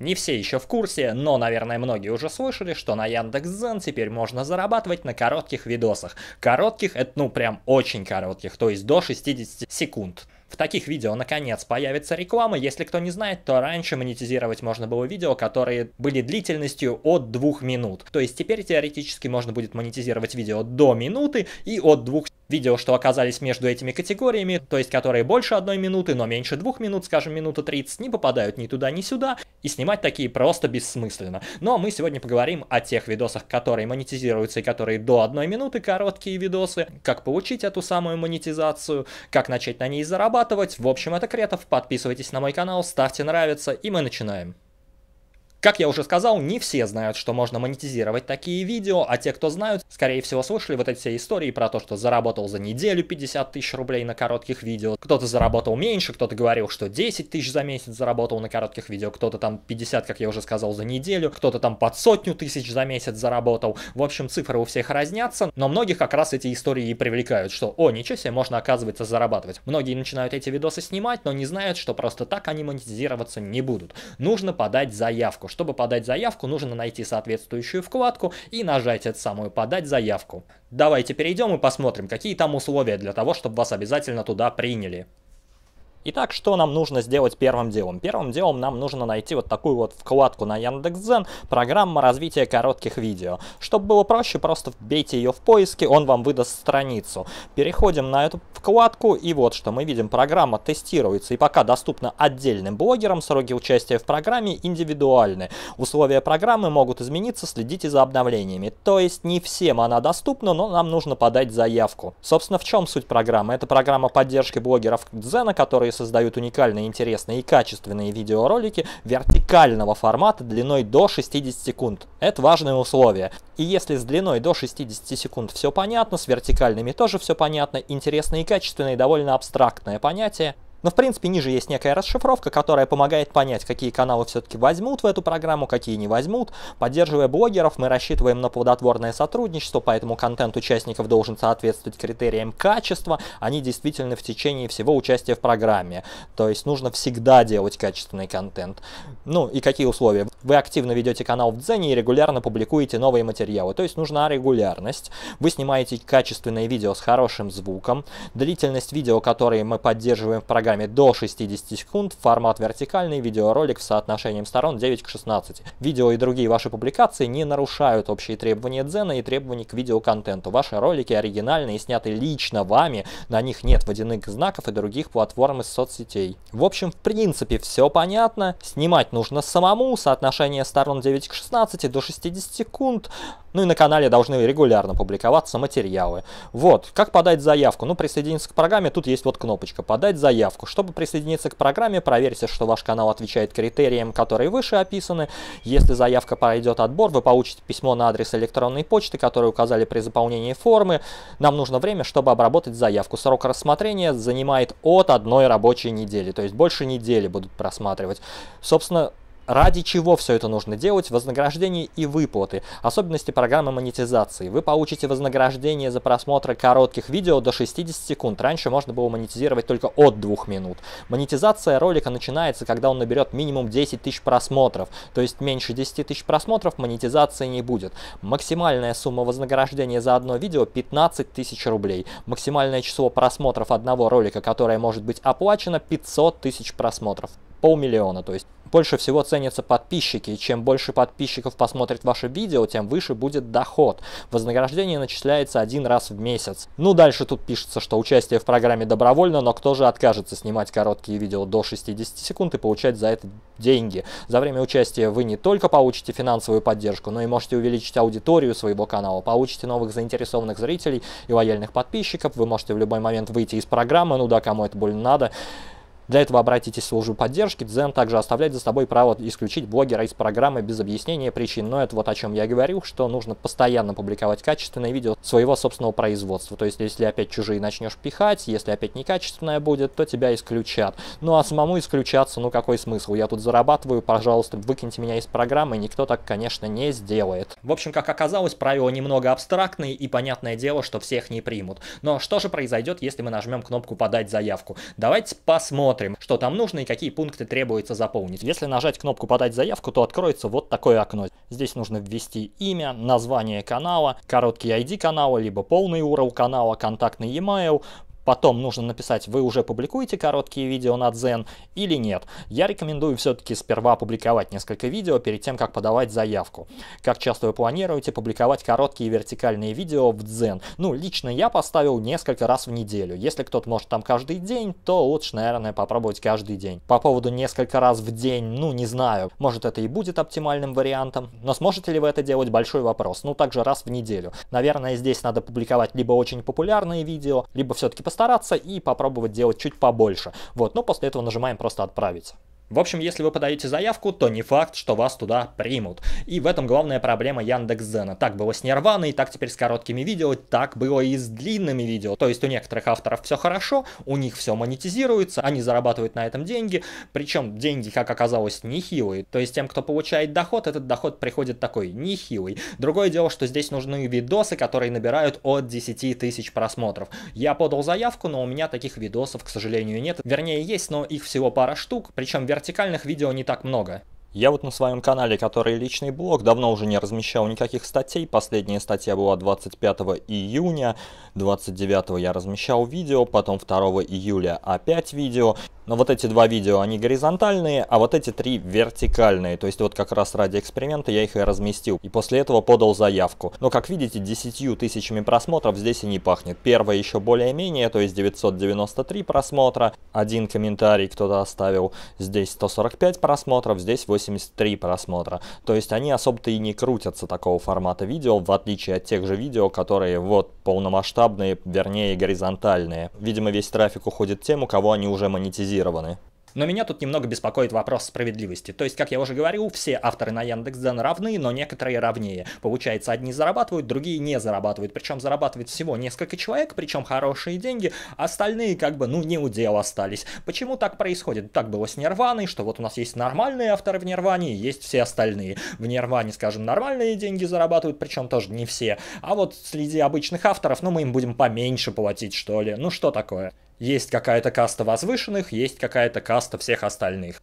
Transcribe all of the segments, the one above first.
Не все еще в курсе, но, наверное, многие уже слышали, что на Яндекс.Зен теперь можно зарабатывать на коротких видосах. Коротких, это ну прям очень коротких, то есть до 60 секунд. В таких видео, наконец, появится реклама. Если кто не знает, то раньше монетизировать можно было видео, которые были длительностью от двух минут. То есть теперь теоретически можно будет монетизировать видео до минуты и от двух видео, что оказались между этими категориями, то есть которые больше одной минуты, но меньше двух минут, скажем, минута 30, не попадают ни туда, ни сюда, и снимать такие просто бессмысленно. Но мы сегодня поговорим о тех видосах, которые монетизируются и которые до одной минуты, короткие видосы, как получить эту самую монетизацию, как начать на ней зарабатывать. В общем, это Кретов, подписывайтесь на мой канал, ставьте нравится, и мы начинаем. Как я уже сказал, не все знают, что можно монетизировать такие видео, а те, кто знают, скорее всего слышали вот эти все истории про то, что заработал за неделю 50 тысяч рублей на коротких видео, кто-то заработал меньше, кто-то говорил, что 10 тысяч за месяц заработал на коротких видео, кто-то там 50, как я уже сказал, за неделю, кто-то там под сотню тысяч за месяц заработал. В общем, цифры у всех разнятся, но многих как раз эти истории и привлекают, что «О, ничего себе, можно, оказывается, зарабатывать». Многие начинают эти видосы снимать, но не знают, что просто так они монетизироваться не будут. Нужно подать заявку, чтобы подать заявку, нужно найти соответствующую вкладку и нажать эту самую «Подать заявку». Давайте перейдем и посмотрим, какие там условия для того, чтобы вас обязательно туда приняли. Итак, что нам нужно сделать первым делом? Первым делом нам нужно найти вот такую вот вкладку на Яндекс.Зен, «Программа развития коротких видео». Чтобы было проще, просто вбейте ее в поиске, он вам выдаст страницу. Переходим на эту вкладку, и вот что мы видим. Программа тестируется и пока доступна отдельным блогерам, сроки участия в программе индивидуальны. Условия программы могут измениться, следите за обновлениями. То есть не всем она доступна, но нам нужно подать заявку. Собственно, в чем суть программы? Это программа поддержки блогеров Дзена, которые которые создают уникальные, интересные и качественные видеоролики вертикального формата длиной до 60 секунд. Это важное условие. И если с длиной до 60 секунд все понятно, с вертикальными тоже все понятно, интересные и качественные довольно абстрактное понятие, но в принципе ниже есть некая расшифровка, которая помогает понять, какие каналы все-таки возьмут в эту программу, какие не возьмут. Поддерживая блогеров, мы рассчитываем на плодотворное сотрудничество, поэтому контент участников должен соответствовать критериям качества, они а действительно в течение всего участия в программе. То есть нужно всегда делать качественный контент. Ну и какие условия? Вы активно ведете канал в Дзене и регулярно публикуете новые материалы, то есть нужна регулярность. Вы снимаете качественные видео с хорошим звуком, длительность видео, которые мы поддерживаем в программе, шагами до 60 секунд, формат вертикальный, видеоролик с соотношением сторон 9 к 16. Видео и другие ваши публикации не нарушают общие требования Дзена и требований к видеоконтенту. Ваши ролики оригинальные, сняты лично вами, на них нет водяных знаков и других платформ из соцсетей. В общем, в принципе, все понятно. Снимать нужно самому, соотношение сторон 9 к 16 до 60 секунд. Ну и на канале должны регулярно публиковаться материалы. Вот, как подать заявку? Ну, присоединиться к программе, тут есть вот кнопочка «Подать заявку» заявку. Чтобы присоединиться к программе, проверьте, что ваш канал отвечает критериям, которые выше описаны. Если заявка пройдет отбор, вы получите письмо на адрес электронной почты, который указали при заполнении формы. Нам нужно время, чтобы обработать заявку. Срок рассмотрения занимает от одной рабочей недели, то есть больше недели будут просматривать. Собственно, ради чего все это нужно делать, вознаграждение и выплаты, особенности программы монетизации. Вы получите вознаграждение за просмотр коротких видео до 60 секунд, раньше можно было монетизировать только от 2 минут. Монетизация ролика начинается, когда он наберет минимум 10 тысяч просмотров, то есть меньше 10 тысяч просмотров монетизации не будет. Максимальная сумма вознаграждения за одно видео 15 тысяч рублей, максимальное число просмотров одного ролика, которое может быть оплачено 500 тысяч просмотров, полмиллиона то есть больше всего ценятся подписчики. И чем больше подписчиков посмотрит ваше видео, тем выше будет доход. Вознаграждение начисляется один раз в месяц. Ну дальше тут пишется, что участие в программе добровольно, но кто же откажется снимать короткие видео до 60 секунд и получать за это деньги. За время участия вы не только получите финансовую поддержку, но и можете увеличить аудиторию своего канала, получите новых заинтересованных зрителей и лояльных подписчиков, вы можете в любой момент выйти из программы, ну да, кому это больно надо, для этого обратитесь в службу поддержки. Дзен также оставляет за собой право исключить блогера из программы без объяснения причин. Но это вот о чем я говорил, что нужно постоянно публиковать качественные видео своего собственного производства. То есть, если опять чужие начнешь пихать, если опять некачественное будет, то тебя исключат. Ну а самому исключаться, ну какой смысл? Я тут зарабатываю, пожалуйста, выкиньте меня из программы, никто так, конечно, не сделает. В общем, как оказалось, правила немного абстрактные, и понятное дело, что всех не примут. Но что же произойдет, если мы нажмем кнопку «Подать заявку»? Давайте посмотрим смотрим, что там нужно и какие пункты требуется заполнить. Если нажать кнопку «Подать заявку», то откроется вот такое окно. Здесь нужно ввести имя, название канала, короткий ID канала, либо полный URL канала, контактный e-mail, потом нужно написать, вы уже публикуете короткие видео на Дзен или нет. Я рекомендую все-таки сперва публиковать несколько видео перед тем, как подавать заявку. Как часто вы планируете публиковать короткие вертикальные видео в Дзен? Ну, лично я поставил несколько раз в неделю. Если кто-то может там каждый день, то лучше, наверное, попробовать каждый день. По поводу несколько раз в день, ну, не знаю, может это и будет оптимальным вариантом, но сможете ли вы это делать, большой вопрос. Ну, также раз в неделю. Наверное, здесь надо публиковать либо очень популярные видео, либо все-таки постоянно постараться и попробовать делать чуть побольше. Вот, но после этого нажимаем просто «Отправить». В общем, если вы подаете заявку, то не факт, что вас туда примут. И в этом главная проблема Яндекс.Зена. Так было с Нирваной, так теперь с короткими видео, так было и с длинными видео. То есть у некоторых авторов все хорошо, у них все монетизируется, они зарабатывают на этом деньги, причем деньги, как оказалось, нехилые. То есть тем, кто получает доход, этот доход приходит такой нехилый. Другое дело, что здесь нужны видосы, которые набирают от 10 тысяч просмотров. Я подал заявку, но у меня таких видосов, к сожалению, нет. Вернее, есть, но их всего пара штук, причем верх вертикальных видео не так много. Я вот на своем канале, который личный блог, давно уже не размещал никаких статей. Последняя статья была 25 июня, 29 я размещал видео, потом 2 июля опять видео. Но вот эти два видео, они горизонтальные, а вот эти три вертикальные. То есть вот как раз ради эксперимента я их и разместил. И после этого подал заявку. Но как видите, 10 тысячами просмотров здесь и не пахнет. Первое еще более-менее, то есть 993 просмотра. Один комментарий кто-то оставил. Здесь 145 просмотров, здесь 8 83 просмотра. То есть они особо-то и не крутятся такого формата видео, в отличие от тех же видео, которые вот полномасштабные, вернее горизонтальные. Видимо, весь трафик уходит тем, у кого они уже монетизированы. Но меня тут немного беспокоит вопрос справедливости. То есть, как я уже говорил, все авторы на Яндекс.Дзен равны, но некоторые равнее. Получается, одни зарабатывают, другие не зарабатывают. Причем зарабатывает всего несколько человек, причем хорошие деньги, остальные как бы, ну, не у дел остались. Почему так происходит? Так было с Нирваной, что вот у нас есть нормальные авторы в Нирване, есть все остальные. В Нирване, скажем, нормальные деньги зарабатывают, причем тоже не все. А вот среди обычных авторов, ну, мы им будем поменьше платить, что ли. Ну, что такое? Есть какая-то каста возвышенных, есть какая-то каста всех остальных.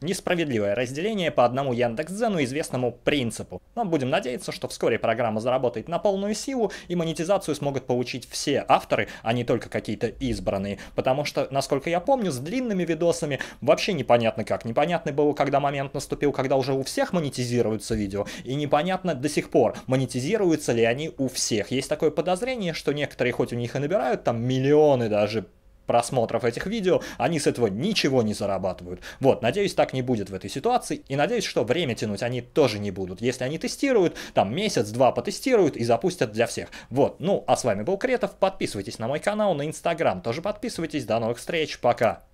Несправедливое разделение по одному Яндекс.Дзену известному принципу. Но будем надеяться, что вскоре программа заработает на полную силу и монетизацию смогут получить все авторы, а не только какие-то избранные. Потому что, насколько я помню, с длинными видосами вообще непонятно как. Непонятно было, когда момент наступил, когда уже у всех монетизируются видео. И непонятно до сих пор, монетизируются ли они у всех. Есть такое подозрение, что некоторые хоть у них и набирают там миллионы даже просмотров этих видео, они с этого ничего не зарабатывают. Вот, надеюсь, так не будет в этой ситуации, и надеюсь, что время тянуть они тоже не будут. Если они тестируют, там месяц-два потестируют и запустят для всех. Вот, ну, а с вами был Кретов, подписывайтесь на мой канал, на Инстаграм тоже подписывайтесь, до новых встреч, пока!